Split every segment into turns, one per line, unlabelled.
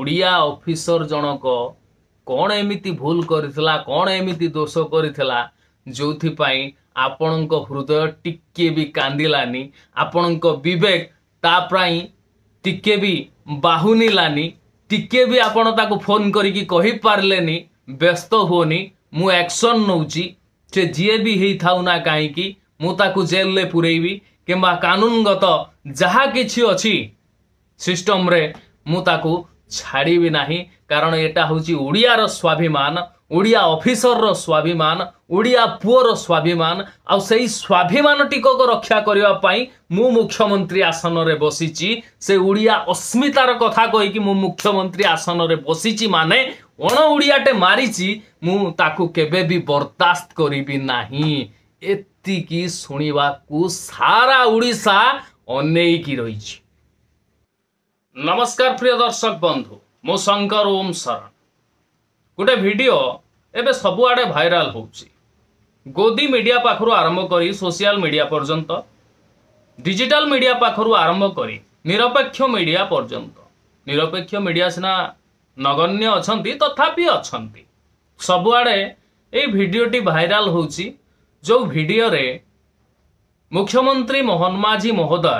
Odia officer ଜଣକ କ'ଣ ଏମିତି ଭୁଲ କରିଥିଲା କ'ଣ ଏମିତି ଦୋଷ କରିଥିଲା ଯେଉଁଥିପାଇଁ ଆପଣଙ୍କ ହୃଦୟ ଟିକିଏ ବି କାନ୍ଦିଲାନି ଆପଣଙ୍କ ବିବେକ ତା ପାଇଁ ଟିକିଏ ବି ବାହୁନିଲାନି ଟିକିଏ ବି ଆପଣ ତାକୁ ଫୋନ୍ କରିକି କହିପାରିଲେନି ବ୍ୟସ୍ତ ହୁଅନି ମୁଁ ଆକ୍ସନ୍ ନେଉଛି ସେ ଯିଏ ବି ହେଇଥାଉ ନା କାହିଁକି ମୁଁ ତାକୁ ଜେଲ୍ରେ ପୁରେଇବି କିମ୍ବା କାନୁନଗତ ଯାହା କିଛି ଅଛି ସିଷ୍ଟମ୍ରେ ମୁଁ ତାକୁ ଛାଡ଼ିବି ନାହିଁ କାରଣ ଏଇଟା ହେଉଛି ଓଡ଼ିଆର ସ୍ୱାଭିମାନ ଓଡ଼ିଆ ଅଫିସରର ସ୍ୱାଭିମାନ ଓଡ଼ିଆ ପୁଅର ସ୍ୱାଭିମାନ ଆଉ ସେଇ ସ୍ୱାଭିମାନ ଟିକକ ରକ୍ଷା କରିବା ପାଇଁ ମୁଁ ମୁଖ୍ୟମନ୍ତ୍ରୀ ଆସନରେ ବସିଛି ସେ ଓଡ଼ିଆ ଅସ୍ମିତାର କଥା କହିକି ମୁଁ ମୁଖ୍ୟମନ୍ତ୍ରୀ ଆସନରେ ବସିଛି ମାନେ ଅଣ ଓଡ଼ିଆଟେ ମାରିଛି ମୁଁ ତାକୁ କେବେ ବି ବରଦାସ୍ତ କରିବି ନାହିଁ ଏତିକି ଶୁଣିବାକୁ ସାରା ଓଡ଼ିଶା ଅନେଇକି ରହିଛି ନମସ୍କାର ପ୍ରିୟ ଦର୍ଶକ ବନ୍ଧୁ ମୁଁ ଶଙ୍କର ଓମ୍ ଶରଣ ଗୋଟେ ଭିଡ଼ିଓ ଏବେ ସବୁଆଡ଼େ ଭାଇରାଲ ହେଉଛି ଗୋଦି ମିଡ଼ିଆ ପାଖରୁ ଆରମ୍ଭ କରି ସୋସିଆଲ ମିଡ଼ିଆ ପର୍ଯ୍ୟନ୍ତ ଡିଜିଟାଲ ମିଡ଼ିଆ ପାଖରୁ ଆରମ୍ଭ କରି ନିରପେକ୍ଷ ମିଡ଼ିଆ ପର୍ଯ୍ୟନ୍ତ ନିରପେକ୍ଷ ମିଡ଼ିଆ ସିନା ନଗଣ୍ୟ ଅଛନ୍ତି ତଥାପି ଅଛନ୍ତି ସବୁଆଡ଼େ ଏଇ ଭିଡ଼ିଓଟି ଭାଇରାଲ ହେଉଛି ଯେଉଁ ଭିଡ଼ିଓରେ ମୁଖ୍ୟମନ୍ତ୍ରୀ ମୋହନ ମାଝୀ ମହୋଦୟ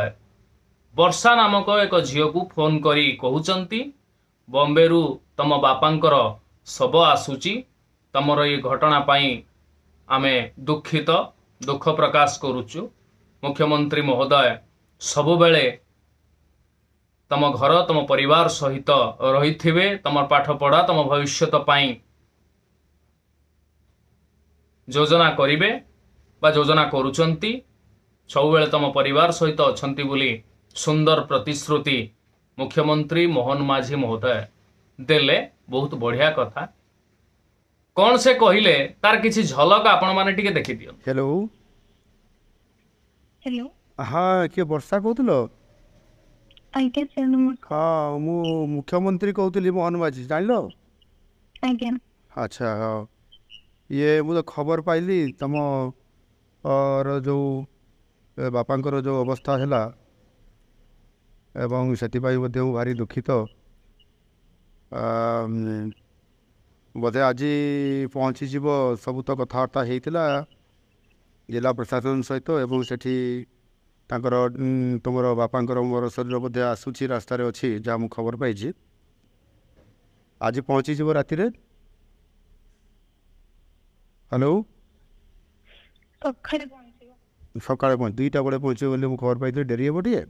वर्षा नामक एक झिक् फोन करी कि बम्बेहरू तम बार शव आसु त ममर य घटनाप आमे दुःखित दुःख प्रकाश गरुचु मुख्यमंत्री महोदय सब बेले म घर तम परिवार सहित पाठ रहे तम योजना जोजना जोजना बेले तम परिवार सहित अहिले बुली सुंदर प्रतिश्रुति मुख्यमंत्री मोहन माझी महोदय देले बहुत बढ़िया कथा कौन से कहिले तार किसी झलक आपण माने टिके देखि दियो
हेलो हेलो हाँ के वर्षा कहतलो आई के सेनु हाँ मु मुख्यमंत्री कहतली मोहन माझी जानलो आई के अच्छा हाँ ये मु तो खबर पाइली तम और जो बापा जो अवस्था हैला ଏବଂ ସେଥିପାଇଁ ମଧ୍ୟ ମୁଁ ଭାରି ଦୁଃଖିତ ବୋଧେ ଆଜି ପହଞ୍ଚିଯିବ ସବୁ ତ କଥାବାର୍ତ୍ତା ହେଇଥିଲା ଜିଲ୍ଲା ପ୍ରଶାସନ ସହିତ ଏବଂ ସେଠି ତାଙ୍କର ତୁମର ବାପାଙ୍କର ମୋର ଶରୀର ବୋଧେ ଆସୁଛି ରାସ୍ତାରେ ଅଛି ଯାହା ମୁଁ ଖବର ପାଇଛି ଆଜି ପହଞ୍ଚିଯିବ ରାତିରେ ହ୍ୟାଲୋ ସକାଳେ ପହଞ୍ଚ ଦୁଇଟା ବେଳେ ପହଞ୍ଚିବ ବୋଲି ମୁଁ ଖବର ପାଇଥିଲି ଡେରି ହେବ ଟିକେ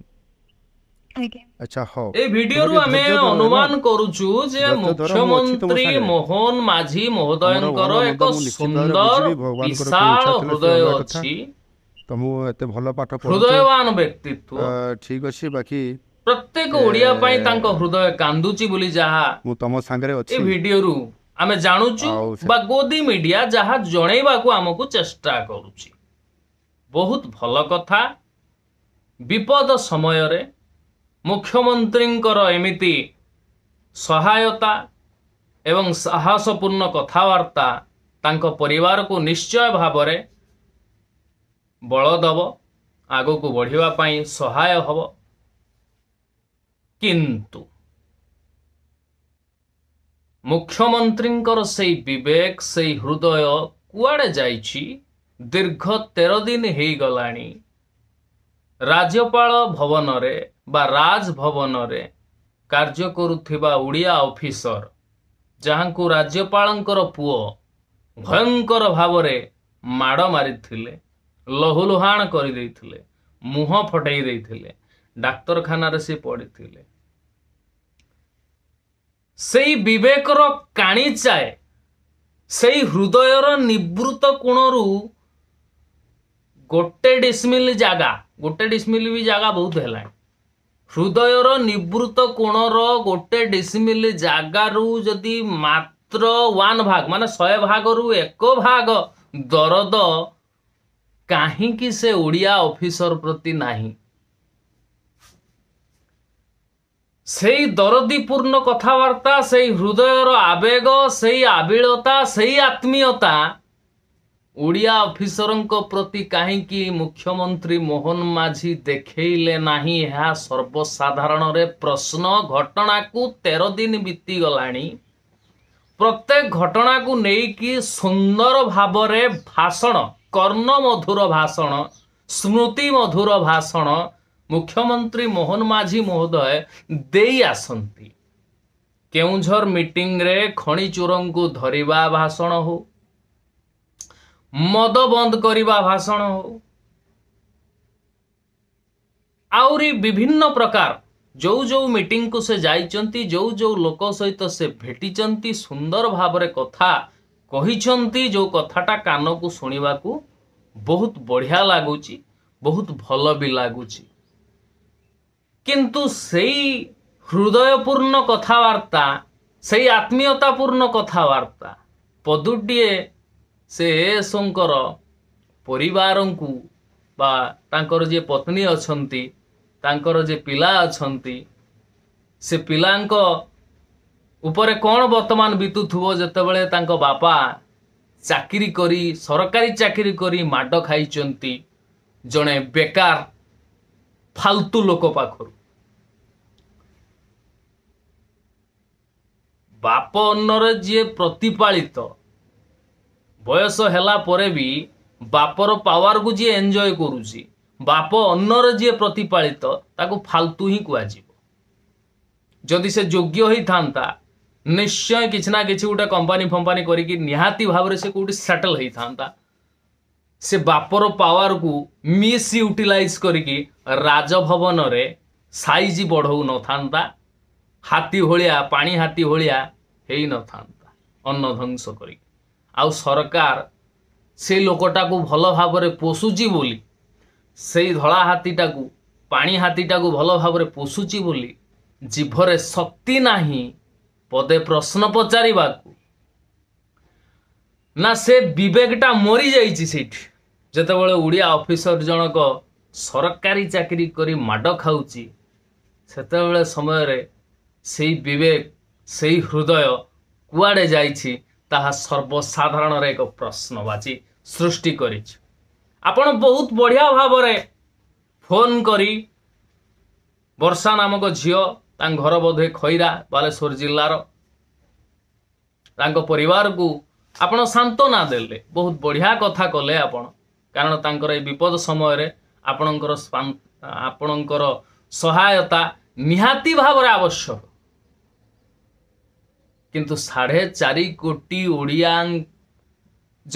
ଆଚ୍ଛା ହଉ ଏ ଭିଡିଓରୁ ଆମେ ଅନୁମାନ କରୁଛୁ ଯେ ମୁଖ୍ୟମନ୍ତ୍ରୀ
ମୋହନ ମାଝୀ ମହୋଦୟଙ୍କର ଏକ ସୁନ୍ଦର ବିଶାଳ ହୃଦୟ ଅଛି
ତ ମୁଁ ଏତେ ଭଲ ପାଠ ହୃଦୟବାନ ବ୍ୟକ୍ତିତ୍ୱ ଠିକ ଅଛି ବାକି
ପ୍ରତ୍ୟେକ ଓଡ଼ିଆ ପାଇଁ ତାଙ୍କ ହୃଦୟ କାନ୍ଦୁଛି ବୋଲି ଯାହା ମୁଁ ତମ ସାଙ୍ଗରେ ଅଛି ଏ ଭିଡିଓରୁ ଆମେ ଜାଣୁଛୁ ବା ଗୋଦି ମିଡିଆ ଯାହା ଜଣେଇବାକୁ ଆମକୁ ଚେଷ୍ଟା କରୁଛି ବହୁତ ଭଲ କଥା ବିପଦ ସମୟରେ ମୁଖ୍ୟମନ୍ତ୍ରୀଙ୍କର ଏମିତି ସହାୟତା ଏବଂ ସାହସପୂର୍ଣ୍ଣ କଥାବାର୍ତ୍ତା ତାଙ୍କ ପରିବାରକୁ ନିଶ୍ଚୟ ଭାବରେ ବଳ ଦେବ ଆଗକୁ ବଢ଼ିବା ପାଇଁ ସହାୟ ହେବ କିନ୍ତୁ ମୁଖ୍ୟମନ୍ତ୍ରୀଙ୍କର ସେଇ ବିବେକ ସେଇ ହୃଦୟ କୁଆଡ଼େ ଯାଇଛି ଦୀର୍ଘ ତେର ଦିନ ହେଇଗଲାଣି ରାଜ୍ୟପାଳ ଭବନରେ ବା ରାଜଭବନରେ କାର୍ଯ୍ୟ କରୁଥିବା ଓଡ଼ିଆ ଅଫିସର ଯାହାଙ୍କୁ ରାଜ୍ୟପାଳଙ୍କର ପୁଅ ଭୟଙ୍କର ଭାବରେ ମାଡ଼ ମାରିଥିଲେ ଲହୁଲୁହାଣ କରିଦେଇଥିଲେ ମୁହଁ ଫଟେଇ ଦେଇଥିଲେ ଡାକ୍ତରଖାନାରେ ସେ ପଡ଼ିଥିଲେ ସେଇ ବିବେକର କାଣି ଚାଏ ସେଇ ହୃଦୟର ନିବୃତ କୋଣରୁ ଗୋଟେ ଡିସମିଲ ଜାଗା ଗୋଟେ ଡିସମିଲ ବି ଜାଗା ବହୁତ ହେଲାଣି ହୃଦୟର ନିବୃତ କୋଣର ଗୋଟେ ଡିସିମିଲ ଜାଗାରୁ ଯଦି ମାତ୍ର ୱାନ୍ ଭାଗ ମାନେ ଶହେ ଭାଗରୁ ଏକ ଭାଗ ଦରଦ କାହିଁକି ସେ ଓଡ଼ିଆ ଅଫିସର ପ୍ରତି ନାହିଁ ସେଇ ଦରଦୀପୂର୍ଣ୍ଣ କଥାବାର୍ତ୍ତା ସେଇ ହୃଦୟର ଆବେଗ ସେଇ ଆବିଳତା ସେଇ ଆତ୍ମୀୟତା ଓଡ଼ିଆ ଅଫିସରଙ୍କ ପ୍ରତି କାହିଁକି ମୁଖ୍ୟମନ୍ତ୍ରୀ ମୋହନ ମାଝି ଦେଖେଇଲେ ନାହିଁ ଏହା ସର୍ବସାଧାରଣରେ ପ୍ରଶ୍ନ ଘଟଣାକୁ ତେର ଦିନ ବିତିଗଲାଣି ପ୍ରତ୍ୟେକ ଘଟଣାକୁ ନେଇକି ସୁନ୍ଦର ଭାବରେ ଭାଷଣ କର୍ଣ୍ଣମଧୁର ଭାଷଣ ସ୍ମୃତି ମଧୁର ଭାଷଣ ମୁଖ୍ୟମନ୍ତ୍ରୀ ମୋହନ ମାଝି ମହୋଦୟ ଦେଇ ଆସନ୍ତି କେଉଁଝର ମିଟିଂରେ ଖଣିଚୋରଙ୍କୁ ଧରିବା ଭାଷଣ ହଉ ମଦ ବନ୍ଦ କରିବା ଭାଷଣ ହଉ ଆହୁରି ବିଭିନ୍ନ ପ୍ରକାର ଯେଉଁ ଯେଉଁ ମିଟିଂକୁ ସେ ଯାଇଛନ୍ତି ଯେଉଁ ଯେଉଁ ଲୋକ ସହିତ ସେ ଭେଟିଛନ୍ତି ସୁନ୍ଦର ଭାବରେ କଥା କହିଛନ୍ତି ଯେଉଁ କଥାଟା କାନକୁ ଶୁଣିବାକୁ ବହୁତ ବଢ଼ିଆ ଲାଗୁଛି ବହୁତ ଭଲ ବି ଲାଗୁଛି କିନ୍ତୁ ସେଇ ହୃଦୟପୂର୍ଣ୍ଣ କଥାବାର୍ତ୍ତା ସେଇ ଆତ୍ମୀୟତାପୂର୍ଣ୍ଣ କଥାବାର୍ତ୍ତା ପଦୁଟିଏ ସେ ଏସଙ୍କର ପରିବାରଙ୍କୁ ବା ତାଙ୍କର ଯିଏ ପତ୍ନୀ ଅଛନ୍ତି ତାଙ୍କର ଯେ ପିଲା ଅଛନ୍ତି ସେ ପିଲାଙ୍କ ଉପରେ କ'ଣ ବର୍ତ୍ତମାନ ବିତୁଥିବ ଯେତେବେଳେ ତାଙ୍କ ବାପା ଚାକିରି କରି ସରକାରୀ ଚାକିରି କରି ମାଡ଼ ଖାଇଛନ୍ତି ଜଣେ ବେକାର ଫାଲତୁ ଲୋକ ପାଖରୁ ବାପ ଅନ୍ନରେ ଯିଏ ପ୍ରତିପାଳିତ ବୟସ ହେଲା ପରେ ବି ବାପର ପାୱାରକୁ ଯିଏ ଏନ୍ଜୟ କରୁଛି ବାପ ଅନ୍ନର ଯିଏ ପ୍ରତିପାଳିତ ତାକୁ ଫାଲତୁ ହିଁ କୁହାଯିବ ଯଦି ସେ ଯୋଗ୍ୟ ହେଇଥାନ୍ତା ନିଶ୍ଚୟ କିଛି ନା କିଛି ଗୋଟେ କମ୍ପାନୀ ଫମ୍ପାନୀ କରିକି ନିହାତି ଭାବରେ ସେ କେଉଁଠି ସେଟଲ୍ ହେଇଥାନ୍ତା ସେ ବାପର ପାୱାରକୁ ମିସ୍ ୟୁଟିଲାଇଜ୍ କରିକି ରାଜଭବନରେ ସାଇଜ ବଢ଼ଉନଥାନ୍ତା ହାତୀ ଭଳିଆ ପାଣି ହାତୀ ଭଳିଆ ହେଇନଥାନ୍ତା ଅନ୍ନ ଧ୍ୱଂସ କରିକି ଆଉ ସରକାର ସେ ଲୋକଟାକୁ ଭଲ ଭାବରେ ପୋଷୁଛି ବୋଲି ସେଇ ଧଳା ହାତୀଟାକୁ ପାଣି ହାତୀଟାକୁ ଭଲ ଭାବରେ ପୋଷୁଛି ବୋଲି ଜିଭରେ ଶକ୍ତି ନାହିଁ ପଦେ ପ୍ରଶ୍ନ ପଚାରିବାକୁ ନା ସେ ବିବେକଟା ମରିଯାଇଛି ସେଇଠି ଯେତେବେଳେ ଓଡ଼ିଆ ଅଫିସର ଜଣକ ସରକାରୀ ଚାକିରି କରି ମାଡ଼ ଖାଉଛି ସେତେବେଳେ ସମୟରେ ସେଇ ବିବେକ ସେଇ ହୃଦୟ କୁଆଡ଼େ ଯାଇଛି ତାହା ସର୍ବସାଧାରଣର ଏକ ପ୍ରଶ୍ନବାଚୀ ସୃଷ୍ଟି କରିଛି ଆପଣ ବହୁତ ବଢ଼ିଆ ଭାବରେ ଫୋନ୍ କରି ବର୍ଷା ନାମକ ଝିଅ ତାଙ୍କ ଘର ବୋଧେ ଖଇରା ବାଲେଶ୍ୱର ଜିଲ୍ଲାର ତାଙ୍କ ପରିବାରକୁ ଆପଣ ସାନ୍ତ୍ୱନା ଦେଲେ ବହୁତ ବଢ଼ିଆ କଥା କଲେ ଆପଣ କାରଣ ତାଙ୍କର ଏ ବିପଦ ସମୟରେ ଆପଣଙ୍କର ଆପଣଙ୍କର ସହାୟତା ନିହାତି ଭାବରେ ଆବଶ୍ୟକ କିନ୍ତୁ ସାଢ଼େ ଚାରି କୋଟି ଓଡ଼ିଆ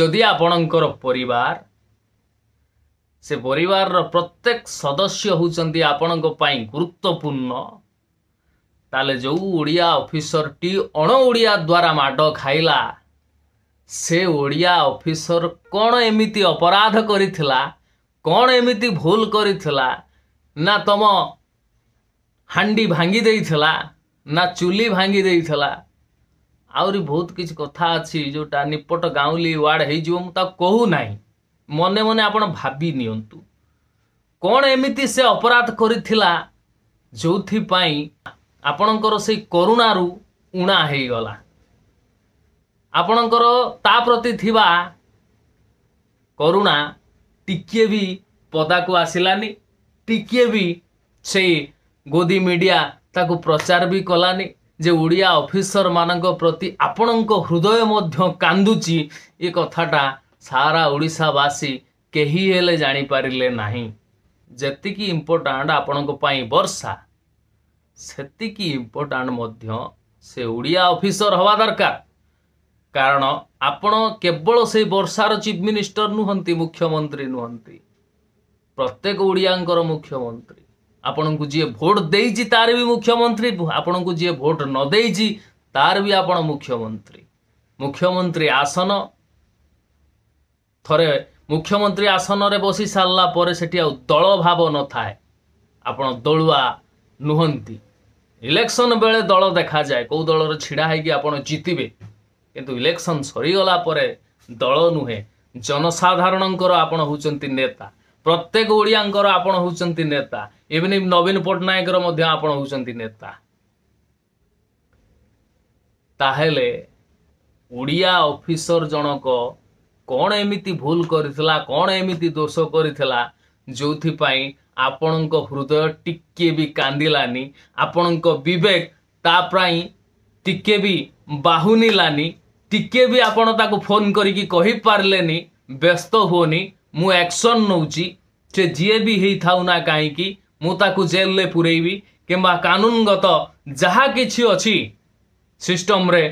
ଯଦି ଆପଣଙ୍କର ପରିବାର ସେ ପରିବାରର ପ୍ରତ୍ୟେକ ସଦସ୍ୟ ହେଉଛନ୍ତି ଆପଣଙ୍କ ପାଇଁ ଗୁରୁତ୍ୱପୂର୍ଣ୍ଣ ତାହେଲେ ଯେଉଁ ଓଡ଼ିଆ ଅଫିସରଟି ଅଣ ଓଡ଼ିଆ ଦ୍ୱାରା ମାଡ଼ ଖାଇଲା ସେ ଓଡ଼ିଆ ଅଫିସର କ'ଣ ଏମିତି ଅପରାଧ କରିଥିଲା କ'ଣ ଏମିତି ଭୁଲ କରିଥିଲା ନା ତମ ହାଣ୍ଡି ଭାଙ୍ଗି ଦେଇଥିଲା ନା ଚୁଲି ଭାଙ୍ଗି ଦେଇଥିଲା ଆହୁରି ବହୁତ କିଛି କଥା ଅଛି ଯେଉଁଟା ନିପଟ ଗାଉଁଲି ୱାର୍ଡ଼ ହେଇଯିବ ମୁଁ ତାକୁ କହୁନାହିଁ ମନେ ମନେ ଆପଣ ଭାବି ନିଅନ୍ତୁ କ'ଣ ଏମିତି ସେ ଅପରାଧ କରିଥିଲା ଯେଉଁଥିପାଇଁ ଆପଣଙ୍କର ସେଇ କରୁଣାରୁ ଉଣା ହେଇଗଲା ଆପଣଙ୍କର ତା ପ୍ରତି ଥିବା କରୁଣା ଟିକିଏ ବି ପଦାକୁ ଆସିଲାନି ଟିକିଏ ବି ସେଇ ଗୋଦି ମିଡ଼ିଆ ତାକୁ ପ୍ରଚାର ବି କଲାନି ଯେ ଓଡ଼ିଆ ଅଫିସରମାନଙ୍କ ପ୍ରତି ଆପଣଙ୍କ ହୃଦୟ ମଧ୍ୟ କାନ୍ଦୁଛି ଏ କଥାଟା ସାରା ଓଡ଼ିଶାବାସୀ କେହି ହେଲେ ଜାଣିପାରିଲେ ନାହିଁ ଯେତିକି ଇମ୍ପୋର୍ଟାଣ୍ଟ ଆପଣଙ୍କ ପାଇଁ ବର୍ଷା ସେତିକି ଇମ୍ପୋର୍ଟାଣ୍ଟ ମଧ୍ୟ ସେ ଓଡ଼ିଆ ଅଫିସର ହେବା ଦରକାର କାରଣ ଆପଣ କେବଳ ସେଇ ବର୍ଷାର ଚିଫ୍ ମିନିଷ୍ଟର ନୁହନ୍ତି ମୁଖ୍ୟମନ୍ତ୍ରୀ ନୁହନ୍ତି ପ୍ରତ୍ୟେକ ଓଡ଼ିଆଙ୍କର ମୁଖ୍ୟମନ୍ତ୍ରୀ ଆପଣଙ୍କୁ ଯିଏ ଭୋଟ୍ ଦେଇଛି ତାର ବି ମୁଖ୍ୟମନ୍ତ୍ରୀ ଆପଣଙ୍କୁ ଯିଏ ଭୋଟ୍ ନ ଦେଇଛି ତାର ବି ଆପଣ ମୁଖ୍ୟମନ୍ତ୍ରୀ ମୁଖ୍ୟମନ୍ତ୍ରୀ ଆସନ ଥରେ ମୁଖ୍ୟମନ୍ତ୍ରୀ ଆସନରେ ବସି ସାରିଲା ପରେ ସେଠି ଆଉ ଦଳ ଭାବ ନଥାଏ ଆପଣ ଦଳୁଆ ନୁହନ୍ତି ଇଲେକ୍ସନ୍ ବେଳେ ଦଳ ଦେଖାଯାଏ କେଉଁ ଦଳର ଛିଡ଼ା ହେଇକି ଆପଣ ଜିତିବେ କିନ୍ତୁ ଇଲେକ୍ସନ୍ ସରିଗଲା ପରେ ଦଳ ନୁହେଁ ଜନସାଧାରଣଙ୍କର ଆପଣ ହେଉଛନ୍ତି ନେତା ପ୍ରତ୍ୟେକ ଓଡ଼ିଆଙ୍କର ଆପଣ ହେଉଛନ୍ତି ନେତା ଇଭେନ୍ ନବୀନ ପଟ୍ଟନାୟକର ମଧ୍ୟ ଆପଣ ହେଉଛନ୍ତି ନେତା ତାହେଲେ ଓଡ଼ିଆ ଅଫିସର ଜଣକ କ'ଣ ଏମିତି ଭୁଲ କରିଥିଲା କ'ଣ ଏମିତି ଦୋଷ କରିଥିଲା ଯେଉଁଥିପାଇଁ ଆପଣଙ୍କ ହୃଦୟ ଟିକେ ବି କାନ୍ଦିଲାନି ଆପଣଙ୍କ ବିବେକ ତା ପାଇଁ ଟିକେ ବି ବାହୁନିଲାନି ଟିକେ ବି ଆପଣ ତାକୁ ଫୋନ୍ କରିକି କହିପାରିଲେନି ବ୍ୟସ୍ତ ହୁଅନି ମୁଁ ଆକ୍ସନ୍ ନେଉଛି ସେ ଯିଏ ବି ହେଇଥାଉ ନା କାହିଁକି ମୁଁ ତାକୁ ଜେଲ୍ରେ ପୁରେଇବି କିମ୍ବା କାନୁନଗତ ଯାହା କିଛି ଅଛି ସିଷ୍ଟମରେ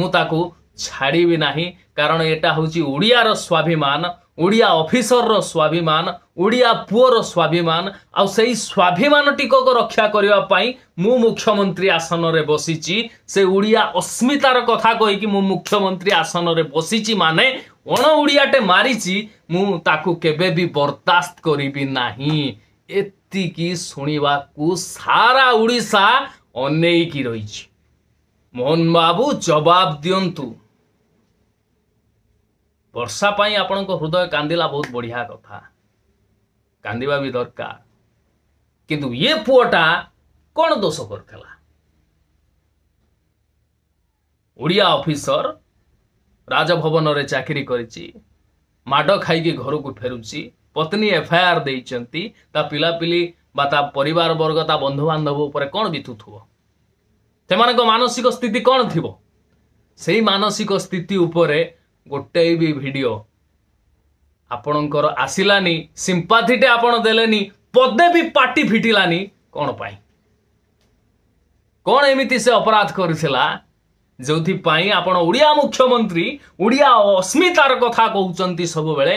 ମୁଁ ତାକୁ ଛାଡ଼ିବି ନାହିଁ କାରଣ ଏଇଟା ହେଉଛି ଓଡ଼ିଆର ସ୍ୱାଭିମାନ ଓଡ଼ିଆ ଅଫିସରର ସ୍ୱାଭିମାନ ଓଡ଼ିଆ ପୁଅର ସ୍ୱାଭିମାନ ଆଉ ସେଇ ସ୍ୱାଭିମାନ ଟିକକ ରକ୍ଷା କରିବା ପାଇଁ ମୁଁ ମୁଖ୍ୟମନ୍ତ୍ରୀ ଆସନରେ ବସିଛି ସେ ଓଡ଼ିଆ ଅସ୍ମିତାର କଥା କହିକି ମୁଁ ମୁଖ୍ୟମନ୍ତ୍ରୀ ଆସନରେ ବସିଛି ମାନେ ଅଣ ଓଡ଼ିଆଟେ ମାରିଛି ମୁଁ ତାକୁ କେବେ ବି ବରଦାସ୍ତ କରିବି ନାହିଁ ଏ ଗୀତିକି ଶୁଣିବାକୁ ସାରା ଓଡ଼ିଶା ଅନେଇକି ରହିଛି ମୋହନ ବାବୁ ଜବାବ ଦିଅନ୍ତୁ ବର୍ଷା ପାଇଁ ଆପଣଙ୍କ ହୃଦୟ କାନ୍ଦିଲା ବହୁତ ବଢ଼ିଆ କଥା କାନ୍ଦିବା ବି ଦରକାର କିନ୍ତୁ ଇଏ ପୁଅଟା କ'ଣ ଦୋଷ କରିଥିଲା ଓଡ଼ିଆ ଅଫିସର ରାଜଭବନରେ ଚାକିରି କରିଛି ମାଡ଼ ଖାଇକି ଘରକୁ ଫେରୁଛି ପତ୍ନୀ ଏଫଆଇଆର ଦେଇଛନ୍ତି ତା ପିଲାପିଲି ବା ତା ପରିବାର ବର୍ଗ ତା ବନ୍ଧୁବାନ୍ଧବ ଉପରେ କ'ଣ ବିତୁଥିବ ସେମାନଙ୍କ ମାନସିକ ସ୍ଥିତି କ'ଣ ଥିବ ସେଇ ମାନସିକ ସ୍ଥିତି ଉପରେ ଗୋଟେ ବି ଭିଡ଼ିଓ ଆପଣଙ୍କର ଆସିଲାନି ସିମ୍ପାଥିଟେ ଆପଣ ଦେଲେନି ପଦେ ବି ପାଟି ଫିଟିଲାନି କ'ଣ ପାଇଁ କ'ଣ ଏମିତି ସେ ଅପରାଧ କରିଥିଲା ଯେଉଁଥିପାଇଁ ଆପଣ ଓଡ଼ିଆ ମୁଖ୍ୟମନ୍ତ୍ରୀ ଓଡ଼ିଆ ଅସ୍ମିତାର କଥା କହୁଛନ୍ତି ସବୁବେଳେ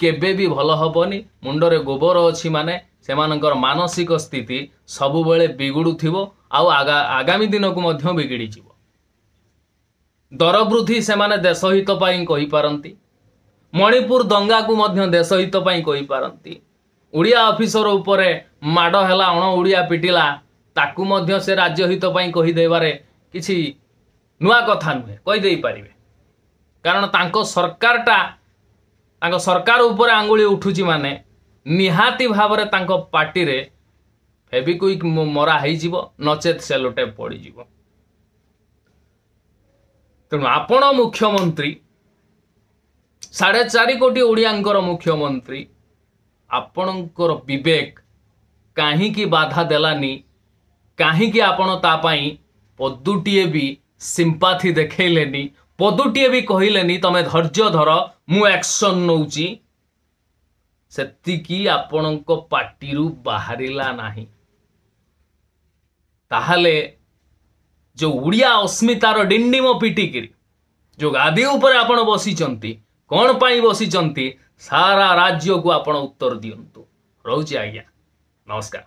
କେବେ ବି ଭଲ ହେବନି ମୁଣ୍ଡରେ ଗୋବର ଅଛି ମାନେ ସେମାନଙ୍କର ମାନସିକ ସ୍ଥିତି ସବୁବେଳେ ବିଗୁଡ଼ୁଥିବ ଆଉ ଆଗାମୀ ଦିନକୁ ମଧ୍ୟ ବିଗିଡ଼ିଯିବ ଦର ବୃଦ୍ଧି ସେମାନେ ଦେଶ ହିତ ପାଇଁ କହିପାରନ୍ତି ମଣିପୁର ଦଙ୍ଗାକୁ ମଧ୍ୟ ଦେଶ ହିତ ପାଇଁ କହିପାରନ୍ତି ଓଡ଼ିଆ ଅଫିସର ଉପରେ ମାଡ଼ ହେଲା ଅଣ ଓଡ଼ିଆ ପିଟିଲା ତାକୁ ମଧ୍ୟ ସେ ରାଜ୍ୟ ହିତ ପାଇଁ କହିଦେବାରେ କିଛି ନୂଆ କଥା ନୁହେଁ କହିଦେଇପାରିବେ କାରଣ ତାଙ୍କ ସରକାରଟା ତାଙ୍କ ସରକାର ଉପରେ ଆଙ୍ଗୁଳି ଉଠୁଛି ମାନେ ନିହାତି ଭାବରେ ତାଙ୍କ ପାର୍ଟିରେ ଫେବିକ୍ୱିକ୍ ମରା ହେଇଯିବ ନଚେତ୍ ସେଲୋଟେପ୍ ପଡ଼ିଯିବ ତେଣୁ ଆପଣ ମୁଖ୍ୟମନ୍ତ୍ରୀ ସାଢ଼େ ଚାରି କୋଟି ଓଡ଼ିଆଙ୍କର ମୁଖ୍ୟମନ୍ତ୍ରୀ ଆପଣଙ୍କର ବିବେକ କାହିଁକି ବାଧା ଦେଲାନି କାହିଁକି ଆପଣ ତା ପାଇଁ ପଦୁଟିଏ ବି ସିମ୍ପାଥି ଦେଖେଇଲେନି ପଦୁଟିଏ ବି କହିଲେନି ତମେ ଧୈର୍ଯ୍ୟ ଧର मुक्शन नौ आपण पार्टी बाहर ना ताहले जो उड़िया अस्मितार डिंडीम पिटिकी जो गादी उपर आप बसी कौन पाई बसी सारा राज्य को आप उत्तर दिंतु रोज आज्ञा नमस्कार